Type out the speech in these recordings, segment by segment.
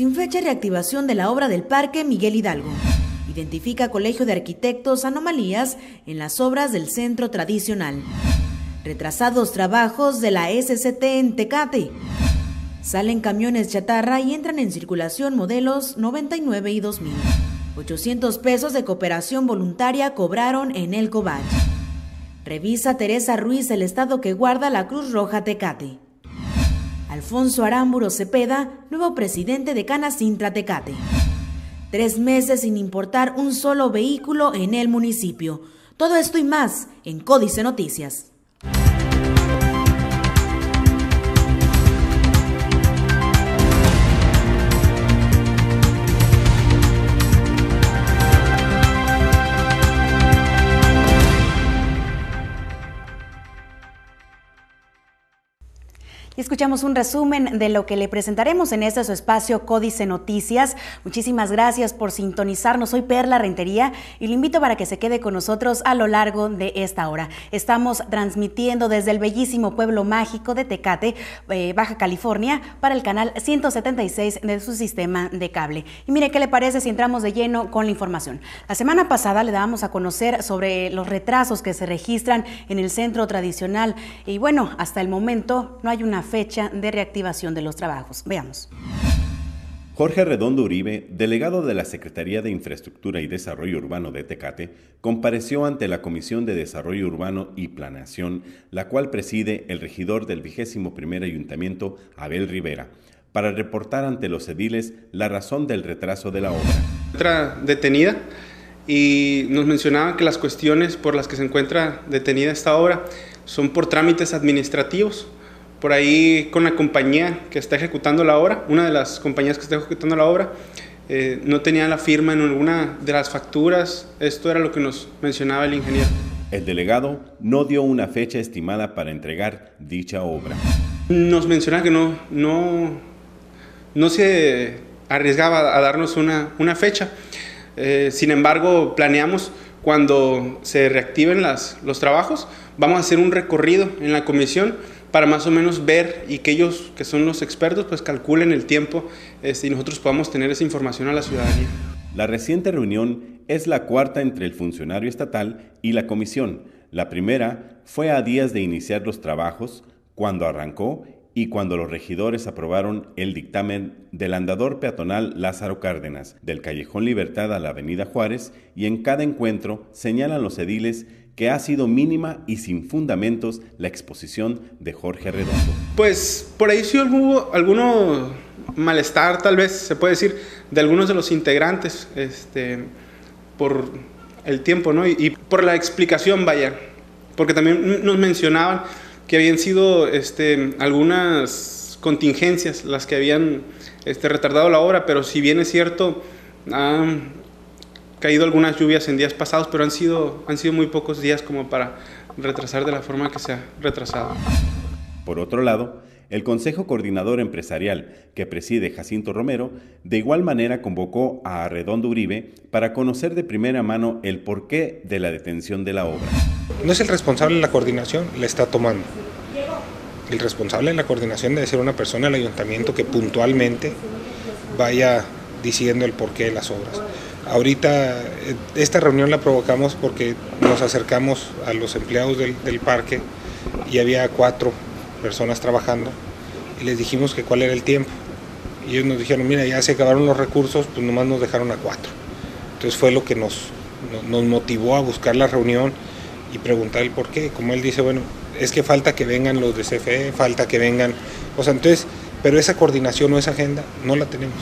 sin fecha reactivación de la obra del Parque Miguel Hidalgo. Identifica Colegio de Arquitectos anomalías en las obras del centro tradicional. Retrasados trabajos de la SCT en Tecate. Salen camiones chatarra y entran en circulación modelos 99 y 2000. 800 pesos de cooperación voluntaria cobraron en el Cobach. Revisa Teresa Ruiz el estado que guarda la Cruz Roja Tecate. Alfonso Arámburo Cepeda, nuevo presidente de Canacintra Tecate. Tres meses sin importar un solo vehículo en el municipio. Todo esto y más en Códice Noticias. escuchamos un resumen de lo que le presentaremos en este su espacio Códice Noticias. Muchísimas gracias por sintonizarnos. Soy Perla Rentería y le invito para que se quede con nosotros a lo largo de esta hora. Estamos transmitiendo desde el bellísimo pueblo mágico de Tecate, eh, Baja California, para el canal 176 de su sistema de cable. Y mire, ¿qué le parece si entramos de lleno con la información? La semana pasada le dábamos a conocer sobre los retrasos que se registran en el centro tradicional y bueno, hasta el momento no hay una fecha de reactivación de los trabajos. Veamos. Jorge Redondo Uribe, delegado de la Secretaría de Infraestructura y Desarrollo Urbano de Tecate, compareció ante la Comisión de Desarrollo Urbano y Planeación, la cual preside el regidor del vigésimo primer ayuntamiento, Abel Rivera, para reportar ante los ediles la razón del retraso de la obra. Otra detenida y nos mencionaba que las cuestiones por las que se encuentra detenida esta obra son por trámites administrativos por ahí con la compañía que está ejecutando la obra, una de las compañías que está ejecutando la obra, eh, no tenía la firma en alguna de las facturas. Esto era lo que nos mencionaba el ingeniero. El delegado no dio una fecha estimada para entregar dicha obra. Nos menciona que no, no, no se arriesgaba a darnos una, una fecha. Eh, sin embargo, planeamos cuando se reactiven las, los trabajos, vamos a hacer un recorrido en la comisión para más o menos ver y que ellos, que son los expertos, pues calculen el tiempo y eh, nosotros podamos tener esa información a la ciudadanía. La reciente reunión es la cuarta entre el funcionario estatal y la comisión. La primera fue a días de iniciar los trabajos, cuando arrancó y cuando los regidores aprobaron el dictamen del andador peatonal Lázaro Cárdenas, del Callejón Libertad a la Avenida Juárez, y en cada encuentro señalan los ediles que ha sido mínima y sin fundamentos la exposición de Jorge Redondo. Pues por ahí sí hubo alguno malestar, tal vez se puede decir, de algunos de los integrantes este, por el tiempo ¿no? y, por la explicación, vaya, porque también nos mencionaban que habían sido este, algunas contingencias las que habían este, retardado la obra, pero si bien es cierto, caído algunas lluvias en días pasados, pero han sido, han sido muy pocos días como para retrasar de la forma que se ha retrasado. Por otro lado, el Consejo Coordinador Empresarial, que preside Jacinto Romero, de igual manera convocó a Redondo Uribe para conocer de primera mano el porqué de la detención de la obra. No es el responsable de la coordinación, la está tomando. El responsable de la coordinación debe ser una persona del ayuntamiento que puntualmente vaya diciendo el porqué de las obras. Ahorita eh, esta reunión la provocamos porque nos acercamos a los empleados del, parque y había cuatro personas trabajando y les dijimos que cuál era el tiempo. Y ellos nos dijeron, mira, ya se acabaron los recursos, pues nomás nos dejaron a cuatro. Entonces fue lo que nos, nos motivó a buscar la reunión y preguntar el por qué. Como él dice, bueno, es que falta que vengan los de CFE, falta que vengan. O sea, entonces, pero esa coordinación o esa agenda no la tenemos.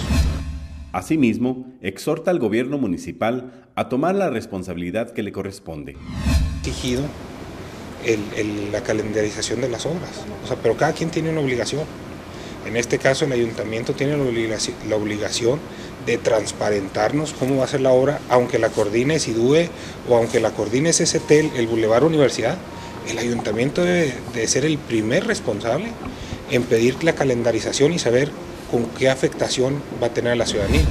Asimismo, exhorta al gobierno municipal a tomar la responsabilidad que le corresponde. Exigido la calendarización de las obras, o sea, pero cada quien tiene una obligación. En este caso, el ayuntamiento tiene la obligación, de transparentarnos cómo va a ser la obra, aunque la coordine SIDUE o aunque la coordine SST, el Boulevard Universidad. El ayuntamiento debe ser el primer responsable en pedir la calendarización y saber con qué afectación va a tener la ciudadanía.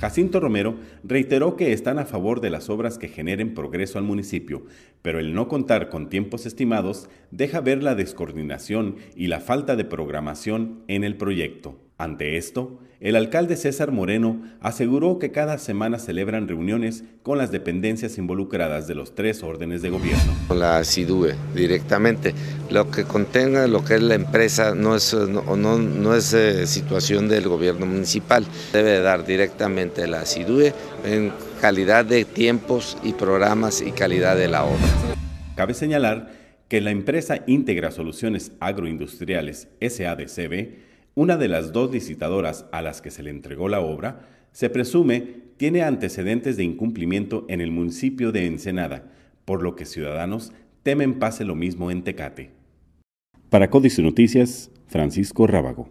Jacinto Romero reiteró que están a favor de las obras que generen progreso al municipio, pero el no contar con tiempos estimados deja ver la descoordinación y la falta de programación en el proyecto. Ante esto, el alcalde César Moreno aseguró que cada semana celebran reuniones con las dependencias involucradas de los tres órdenes de gobierno. La SIDUE directamente, lo que contenga lo que es la empresa no es, no, es eh, situación del gobierno municipal, debe dar directamente la SIDUE en calidad de tiempos y programas y calidad de la obra. Cabe señalar que la empresa Integra Soluciones Agroindustriales SADCB una de las dos licitadoras a las que se le entregó la obra, se presume tiene antecedentes de incumplimiento en el municipio de Ensenada, por lo que ciudadanos temen pase lo mismo en Tecate. Para Códice Noticias, Francisco Rábago.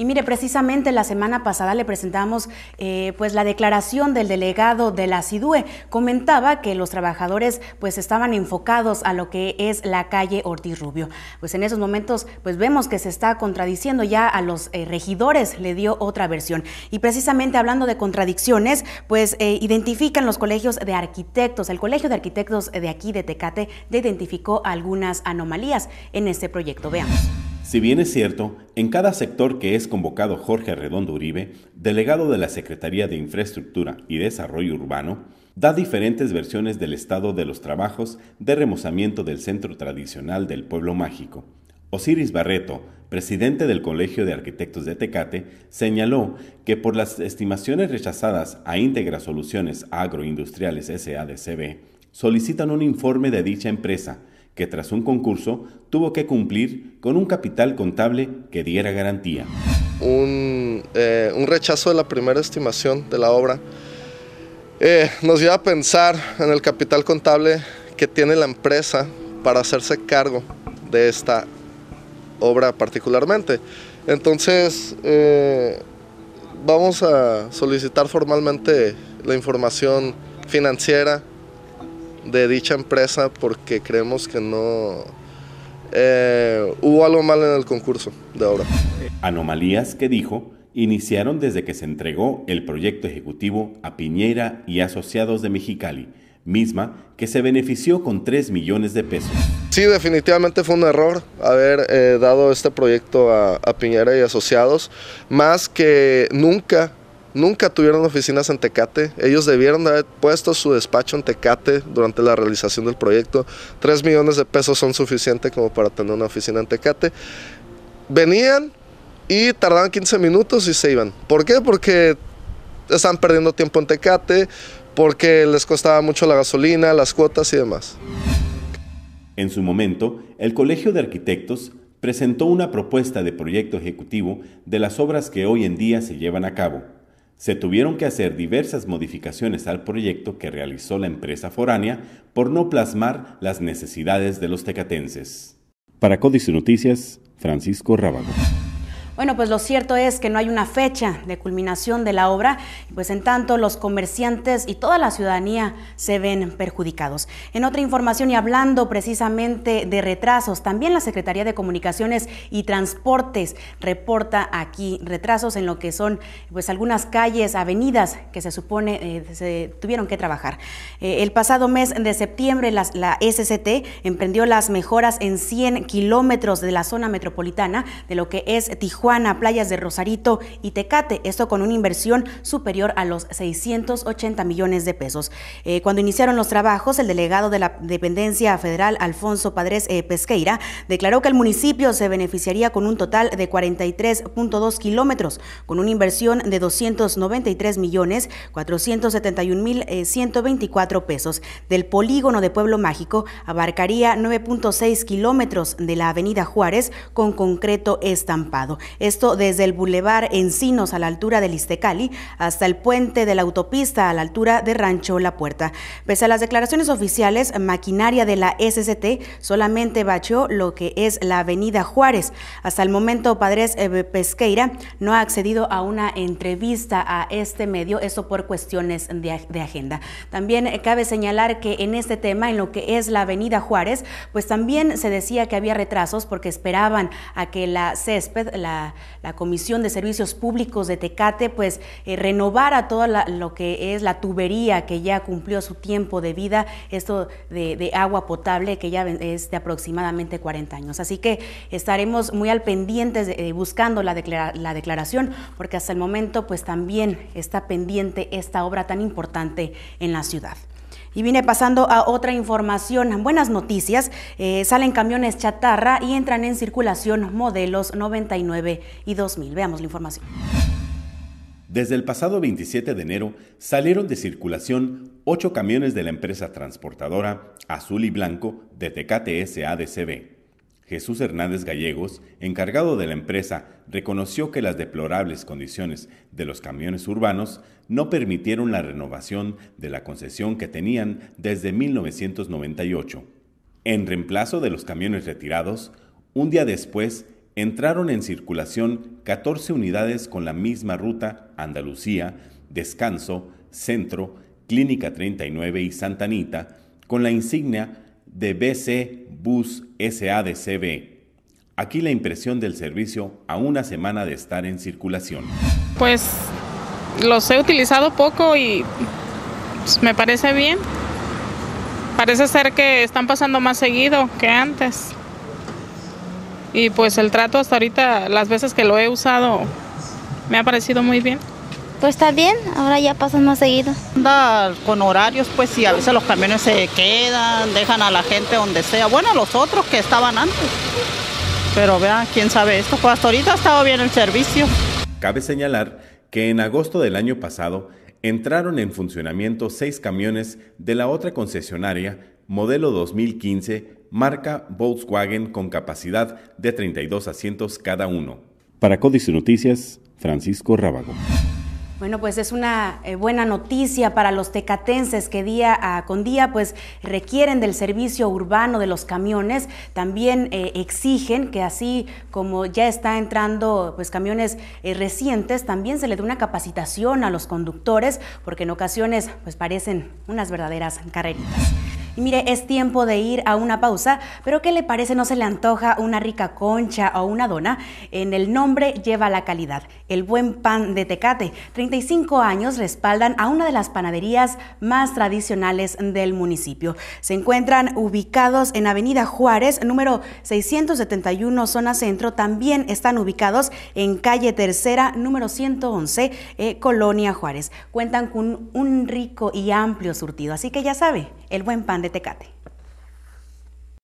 Y mire, precisamente la semana pasada le presentamos eh, pues la declaración del delegado de la CIDUE. Comentaba que los trabajadores pues estaban enfocados a lo que es la calle Ortiz Rubio. Pues en esos momentos pues vemos que se está contradiciendo ya a los eh, regidores, le dio otra versión. Y precisamente hablando de contradicciones, pues eh, identifican los colegios de arquitectos. El Colegio de Arquitectos de aquí de Tecate identificó algunas anomalías en este proyecto. Veamos. Si bien es cierto, en cada sector que es convocado Jorge Redondo Uribe, delegado de la Secretaría de Infraestructura y Desarrollo Urbano, da diferentes versiones del estado de los trabajos de remozamiento del centro tradicional del pueblo mágico. Osiris Barreto, presidente del Colegio de Arquitectos de Tecate, señaló que por las estimaciones rechazadas a Integra Soluciones Agroindustriales SADCB, solicitan un informe de dicha empresa que tras un concurso tuvo que cumplir con un capital contable que diera garantía. Un, eh, rechazo de la primera estimación de la obra eh, nos lleva a pensar en el capital contable que tiene la empresa para hacerse cargo de esta obra particularmente. Entonces, eh, vamos a solicitar formalmente la información financiera de dicha empresa porque creemos que no eh, hubo algo mal en el concurso de obra. Anomalías que dijo iniciaron desde que se entregó el proyecto ejecutivo a Piñera y Asociados de Mexicali, misma que se benefició con 3 millones de pesos. Sí, definitivamente fue un error haber eh, dado este proyecto a Piñera y Asociados, más que nunca Nunca tuvieron oficinas en Tecate. Ellos debieron haber puesto su despacho en Tecate durante la realización del proyecto. Tres millones de pesos son suficientes como para tener una oficina en Tecate. Venían y tardaban 15 minutos y se iban. ¿Por qué? Porque están perdiendo tiempo en Tecate, porque les costaba mucho la gasolina, las cuotas y demás. En su momento, el Colegio de Arquitectos presentó una propuesta de proyecto ejecutivo de las obras que hoy en día se llevan a cabo se tuvieron que hacer diversas modificaciones al proyecto que realizó la empresa foránea por no plasmar las necesidades de los tecatenses. Para Códice Noticias, Francisco Rábago. Bueno, pues lo cierto es que no hay una fecha de culminación de la obra, pues en tanto los comerciantes y toda la ciudadanía se ven perjudicados. En otra información y hablando precisamente de retrasos, también la Secretaría de Comunicaciones y Transportes reporta aquí retrasos en lo que son pues algunas calles, avenidas que se supone eh, se tuvieron que trabajar. Eh, el pasado mes de septiembre la, la SCT emprendió las mejoras en 100 kilómetros de la zona metropolitana de lo que es Tijuana a playas de Rosarito y Tecate, esto con una inversión superior a los 680 millones de pesos. Eh, cuando iniciaron los trabajos, el delegado de la dependencia federal, Alfonso Padres eh, Pesqueira, declaró que el municipio se beneficiaría con un total de 43.2 kilómetros, con una inversión de 293 millones 471 mil 124 eh, pesos. Del polígono de Pueblo Mágico abarcaría 9.6 kilómetros de la avenida Juárez con concreto estampado. Esto desde el Boulevard Encinos a la altura del Istecali, hasta el puente de la autopista a la altura de Rancho La Puerta. Pese a las declaraciones oficiales, maquinaria de la SST solamente bacheó lo que es la avenida Juárez. Hasta el momento, Padres eh, Pesqueira no ha accedido a una entrevista a este medio, eso por cuestiones de agenda. También eh, cabe señalar que en este tema, en lo que es la avenida Juárez, pues también se decía que había retrasos porque esperaban a que la césped, la la, Comisión de Servicios Públicos de Tecate, pues eh, renovara todo lo que es la tubería que ya cumplió su tiempo de vida, esto de, agua potable que ya es de aproximadamente 40 años. Así que estaremos muy al pendiente eh, buscando la, la declaración, porque hasta el momento pues también está pendiente esta obra tan importante en la ciudad. Y viene pasando a otra información, buenas noticias, eh, salen camiones chatarra y entran en circulación modelos 99 y 2000. Veamos la información. Desde el pasado 27 de enero salieron de circulación ocho camiones de la empresa transportadora Azul y Blanco de Tecate adcb Jesús Hernández Gallegos, encargado de la empresa, reconoció que las deplorables condiciones de los camiones urbanos no permitieron la renovación de la concesión que tenían desde 1998. En reemplazo de los camiones retirados, un día después entraron en circulación 14 unidades con la misma ruta Andalucía, Descanso, Centro, Clínica 39 y Santa Anita, con la insignia de BC Bus SADCB. Aquí la impresión del servicio a una semana de estar en circulación. Pues los he utilizado poco y pues, me parece bien. Parece ser que están pasando más seguido que antes. Y pues el trato hasta ahorita, las veces que lo he usado, me ha parecido muy bien. Pues está bien, ahora ya pasan más seguido. Anda con horarios, pues sí, a veces los camiones se quedan, dejan a la gente donde sea. Bueno, los otros que estaban antes. Pero vean, quién sabe esto. Pues hasta ahorita ha estado bien el servicio. Cabe señalar que en agosto del año pasado entraron en funcionamiento seis camiones de la otra concesionaria, modelo 2015, marca Volkswagen con capacidad de 32 asientos cada uno. Para Códice Noticias, Francisco Rábago. Bueno, pues es una eh, buena noticia para los tecatenses que día con día pues requieren del servicio urbano de los camiones. También eh, exigen que así como ya está entrando pues camiones eh, recientes, también se le dé una capacitación a los conductores porque en ocasiones pues parecen unas verdaderas carreritas. Y mire, es tiempo de ir a una pausa, pero ¿qué le parece? ¿No se le antoja una rica concha o una dona? En el nombre lleva la calidad, el buen pan de Tecate. 35 años respaldan a una de las panaderías más tradicionales del municipio. Se encuentran ubicados en Avenida Juárez, número 671, zona centro. También están ubicados en calle Tercera, número 111, eh, Colonia Juárez. Cuentan con un rico y amplio surtido, así que ya sabe, el buen pan de tecate.